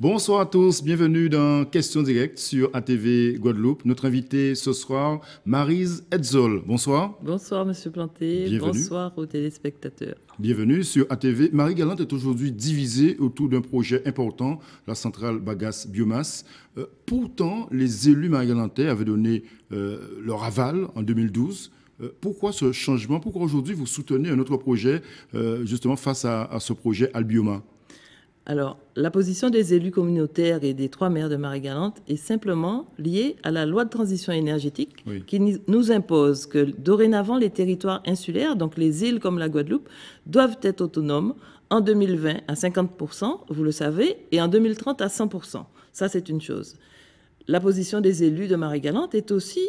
Bonsoir à tous, bienvenue dans Questions Directes sur ATV Guadeloupe. Notre invitée ce soir, Marise Edzol. Bonsoir. Bonsoir Monsieur Planté, bonsoir aux téléspectateurs. Bienvenue sur ATV. Marie Galante est aujourd'hui divisée autour d'un projet important, la centrale Bagas Biomasse. Euh, pourtant, les élus Marie Galantais avaient donné euh, leur aval en 2012 euh, pourquoi ce changement Pourquoi aujourd'hui vous soutenez un autre projet, justement face à, à, ce projet Albioma alors, la position des élus communautaires et des trois maires de Marie-Galante est simplement liée à la loi de transition énergétique qui nous impose que dorénavant les territoires insulaires, donc les îles comme la Guadeloupe, doivent être autonomes en 2020 à 50%, vous le savez, et en 2030 à 100%. Ça, c'est une chose. La position des élus de Marie-Galante est aussi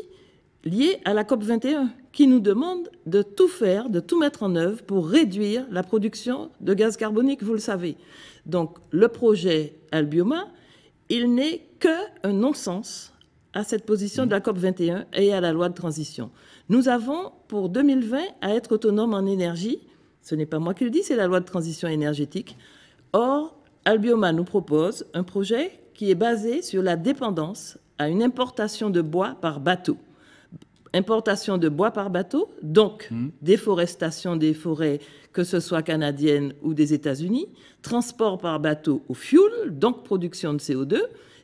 liée à la COP21 qui nous demande de tout faire, de tout mettre en œuvre pour réduire la production de gaz carbonique, vous le savez. Donc le projet Albioma, il n'est qu'un non-sens à cette position de la COP 21 et à la loi de transition. Nous avons pour 2020 à être autonome en énergie. Ce n'est pas moi qui le dis, c'est la loi de transition énergétique. Or, Albioma nous propose un projet qui est basé sur la dépendance à une importation de bois par bateau importation de bois par bateau, donc hmm. déforestation des forêts, que ce soit canadiennes ou des États-Unis, transport par bateau au fuel, donc production de CO2,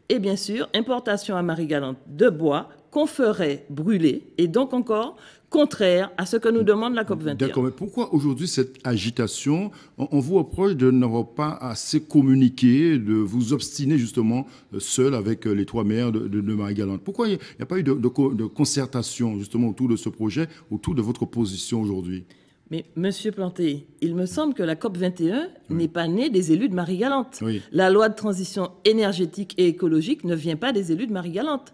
et bien sûr importation à Marie-Galante de bois qu'on ferait brûler, et donc encore contraire à ce que nous demande la COP21. D'accord, mais pourquoi aujourd'hui cette agitation On vous reproche de n'avoir pas assez communiqué, de vous obstiner justement euh, seul avec euh, les trois maires de, Marie-Galante. Pourquoi il n'y a, pas eu de, concertation justement autour de ce projet, autour de votre position aujourd'hui mais Monsieur Planté, il me semble que la COP 21 n'est pas née des élus de Marie-Galante. La loi de transition énergétique et écologique ne vient pas des élus de Marie-Galante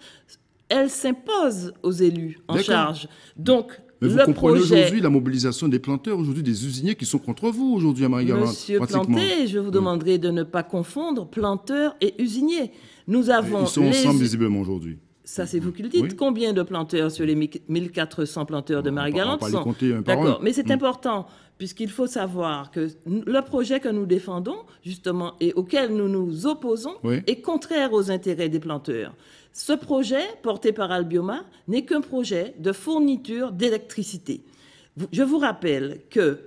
elle s'impose aux élus en charge. Donc, mais vous comprenez aujourd'hui la mobilisation des planteurs, aujourd'hui des usiniers qui sont contre vous aujourd'hui à Marie-Galante. Monsieur Planté, je vous demanderai de ne pas confondre planteurs et usiniers. Nous avons. ils sont ensemble visiblement aujourd'hui. Ça, c'est vous qui le dites. Combien de planteurs sur les 1400 planteurs de Marie-Galante sont... compter un par D'accord, mais c'est mm. important, puisqu'il faut savoir que le projet que nous défendons, justement, et auquel nous nous opposons, est contraire aux intérêts des planteurs. Ce projet, porté par Albioma, n'est qu'un projet de fourniture d'électricité. Je vous rappelle que,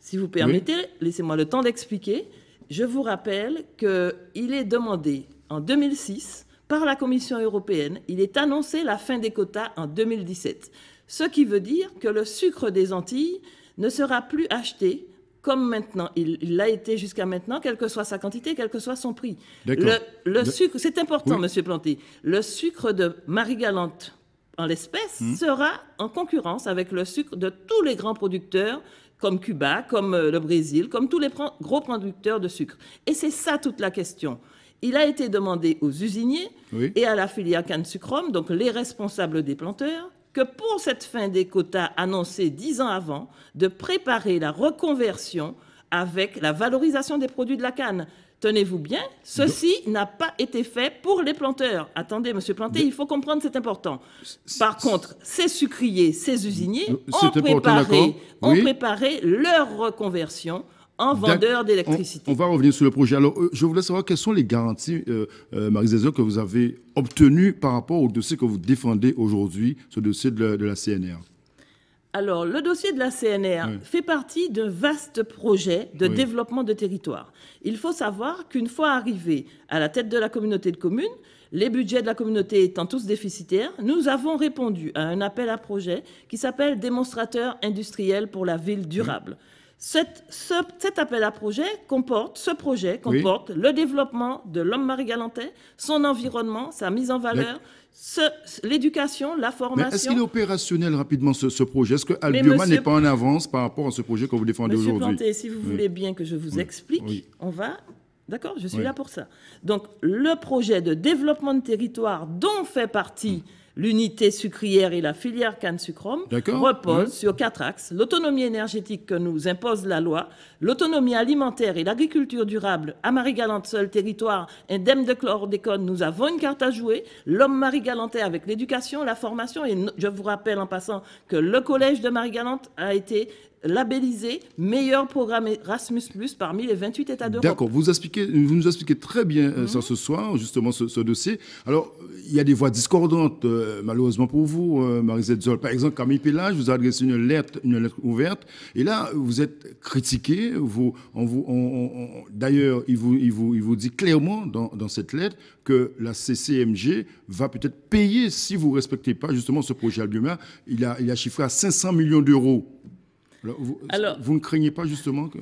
si vous permettez, laissez-moi le temps d'expliquer, je vous rappelle qu'il est demandé en 2006 par la Commission européenne, il est annoncé la fin des quotas en 2017, ce qui veut dire que le sucre des Antilles ne sera plus acheté comme maintenant. Il l'a été jusqu'à maintenant, quelle que soit sa quantité, quel que soit son prix. Le, sucre, c'est important, Monsieur Planté, le sucre de Marie-Galante, en l'espèce, hmm. sera en concurrence avec le sucre de tous les grands producteurs comme Cuba, comme euh, le Brésil, comme tous les gros producteurs de sucre. Et c'est ça toute la question. Il a été demandé aux usiniers et à la filière cannes sucrome, donc les responsables des planteurs, que pour cette fin des quotas annoncés dix ans avant, de préparer la reconversion avec la valorisation des produits de la canne. Tenez-vous bien, ceci n'a pas été fait pour les planteurs. Attendez, monsieur Planté, il faut comprendre, c'est important. Par contre, ces sucriers, ces usiniers ont préparé leur reconversion en vendeur d'électricité. On, va revenir sur le projet. Alors, euh, je voulais savoir quelles sont les garanties, euh, euh, Marie que vous avez obtenues par rapport au dossier que vous défendez aujourd'hui, ce dossier de la, CNR. Alors, le dossier de la CNR fait partie d'un vaste projet de développement de territoire. Il faut savoir qu'une fois arrivé à la tête de la communauté de communes, les budgets de la communauté étant tous déficitaires, nous avons répondu à un appel à projet qui s'appelle Démonstrateur industriel pour la ville durable. Cet, ce, cet appel à projet comporte, ce projet comporte le développement de l'homme marie-galantais, son environnement, sa mise en valeur, l'éducation, la formation. Est-ce qu'il est opérationnel rapidement ce, projet Est-ce que Albioma n'est pas en avance par rapport à ce projet que vous défendez aujourd'hui si vous voulez bien que je vous explique, on va D'accord Je suis là pour ça. Donc, le projet de développement de territoire dont fait partie mm. L'unité sucrière et la filière canne sucrome reposent sur quatre axes. L'autonomie énergétique que nous impose la loi, l'autonomie alimentaire et l'agriculture durable. À Marie-Galante, seul territoire indemne de chlordécone, nous avons une carte à jouer. L'homme Marie-Galantais avec l'éducation, la formation. Et je vous rappelle en passant que le collège de Marie-Galante a été labellisé meilleur programme Erasmus Plus parmi les 28 États d'Europe. D'accord, vous, vous nous expliquez très bien euh, ça mhm. ce soir, justement, ce, dossier. Alors, il y a des voix discordantes, euh, malheureusement pour vous, euh, Marisette Zoll. Par exemple, Camille Pellage vous a adressé une lettre, une lettre ouverte, et là, vous êtes critiqué. Vous, on vous, D'ailleurs, il vous, il, vous, il vous dit clairement dans, cette lettre que la CCMG va peut-être payer si vous ne respectez pas justement ce projet Alguma. Il a, il a chiffré à 500 millions d'euros alors, vous, ne craignez pas justement que...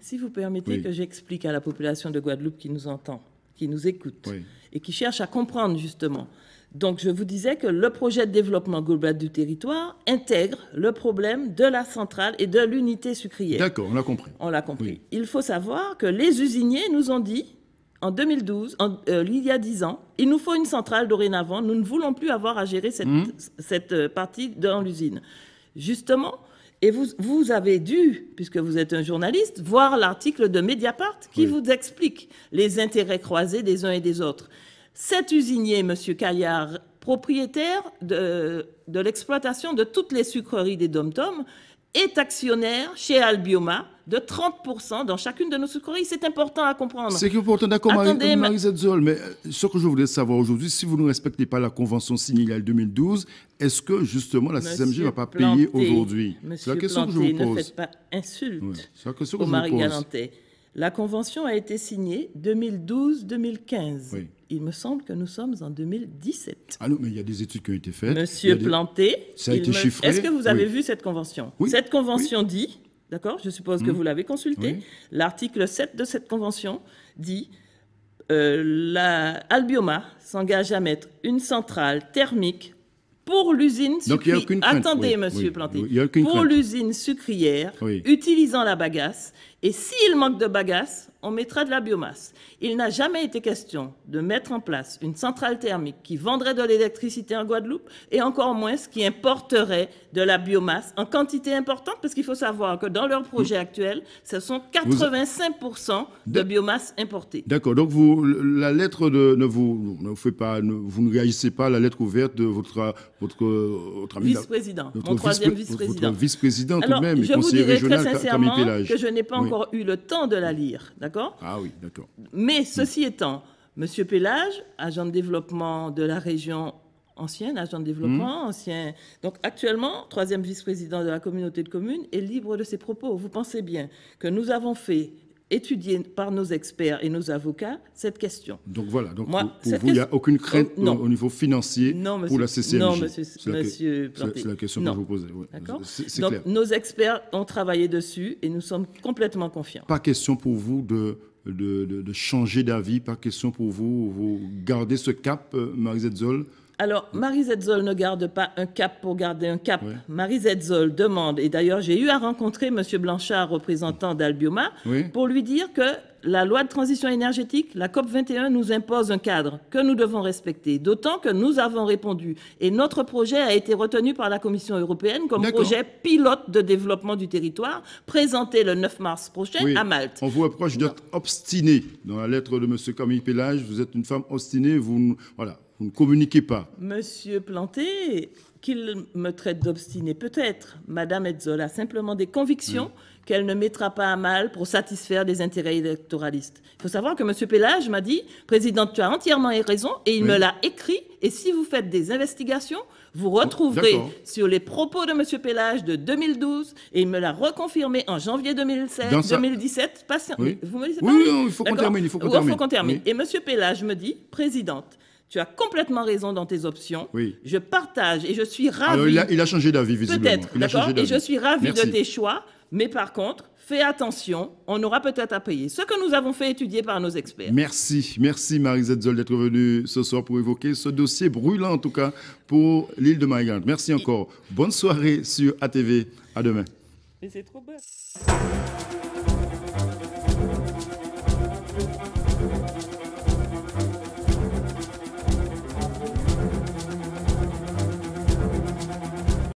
Si vous permettez que j'explique à la population de Guadeloupe qui nous entend, qui nous écoute et qui cherche à comprendre justement. Donc je vous disais que le projet de développement global du territoire intègre le problème de la centrale et de l'unité sucrière. D'accord, on l'a compris. On l'a compris. Il faut savoir que les usiniers nous ont dit en 2012, euh, il y a 10 ans, il nous faut une centrale dorénavant, nous ne voulons plus avoir à gérer cette, mmh. cette euh, partie dans l'usine. Justement, et vous, avez dû, puisque vous êtes un journaliste, voir l'article de Mediapart qui vous explique les intérêts croisés des uns et des autres. Cet usinier, Monsieur Caillard, propriétaire de, l'exploitation de toutes les sucreries des dom est actionnaire chez Albioma, de 30% dans chacune de nos sucreries. C'est important à comprendre. C'est important, d'accord, Marie, Marie Zoll, mais euh, ce que je voudrais savoir aujourd'hui, si vous ne respectez pas la convention signée en 2012, est-ce que justement la Monsieur ne va pas payer aujourd'hui C'est la question que je vous pose. Ne faites pas insulte la question que Marie Galanté. La convention a été signée 2012-2015. Il me semble que nous sommes en 2017. Ah non, mais il y a des études qui ont été faites. Monsieur Planté, Est-ce que vous avez vu cette convention Cette convention dit D'accord Je suppose que hmm. vous l'avez consulté. L'article 7 de cette convention dit euh, Albioma s'engage à mettre une centrale thermique pour l'usine sucrière. Attendez, monsieur Planté. pour l'usine sucrière, utilisant la bagasse et s'il manque de bagasse, on mettra de la biomasse. Il n'a jamais été question de mettre en place une centrale thermique qui vendrait de l'électricité en Guadeloupe et encore moins ce qui importerait de la biomasse en quantité importante, parce qu'il faut savoir que dans leur projet actuel, ce sont 85% de biomasse importée. D'accord. Donc vous, la lettre de, ne vous ne pas, vous ne réagissez pas la lettre ouverte de votre votre, euh, ami vice-président, mon troisième vice-président. Vice-président tout de même, je vous dirai très sincèrement que je n'ai pas eu le temps de la lire, d'accord Ah oui, d'accord. Mais ceci étant, Monsieur Pélage, agent de développement de la région ancienne, agent de développement, mmh. ancien. Donc actuellement, troisième vice-président de la communauté de communes, est libre de ses propos. Vous pensez bien que nous avons fait étudier par nos experts et nos avocats cette question. Donc voilà, donc pour, vous, il n'y a aucune crainte oh, au niveau financier pour la CCMG Non, monsieur, C'est la, question que je vous posez. D'accord. donc nos experts ont travaillé dessus et nous sommes complètement confiants. Pas question pour vous de, de, de, changer d'avis, pas question pour vous, vous gardez ce cap, euh, Marisette Zoll alors, Marie Zetzol ne garde pas un cap pour garder un cap. Marie Zetzol demande, et d'ailleurs j'ai eu à rencontrer M. Blanchard, représentant d'Albioma, pour lui dire que la loi de transition énergétique, la COP21, nous impose un cadre que nous devons respecter, d'autant que nous avons répondu. Et notre projet a été retenu par la Commission européenne comme projet pilote de développement du territoire, présenté le 9 mars prochain à Malte. On vous approche d'être obstiné. Dans la lettre de M. Camille Pélage, vous êtes une femme obstinée. Vous, voilà ne communiquez pas. Monsieur Planté, qu'il me traite d'obstiné peut-être. Madame Edzola simplement des convictions qu'elle ne mettra pas à mal pour satisfaire des intérêts électoralistes. Il faut savoir que Monsieur Pellage m'a dit, Présidente, tu as entièrement raison, et il me l'a écrit. Et si vous faites des investigations, vous retrouverez sur les propos de Monsieur Pellage de 2012, et il me l'a reconfirmé en janvier 2016, 2017. Vous me pas Oui, il faut qu'on termine. Il faut qu'on termine. Et Monsieur Pellage me dit, Présidente, tu as complètement raison dans tes options. Oui. Je partage et je suis ah, ravi. il, a, changé d'avis, visiblement. Peut-être, d'accord Et je suis ravi de tes choix. Mais par contre, fais attention, on aura peut-être à payer. Ce que nous avons fait étudier par nos experts. Merci, merci Marie-Zette d'être venue ce soir pour évoquer ce dossier brûlant en tout cas pour l'île de marie Merci encore. Bonne soirée sur ATV. À demain. Mais c'est trop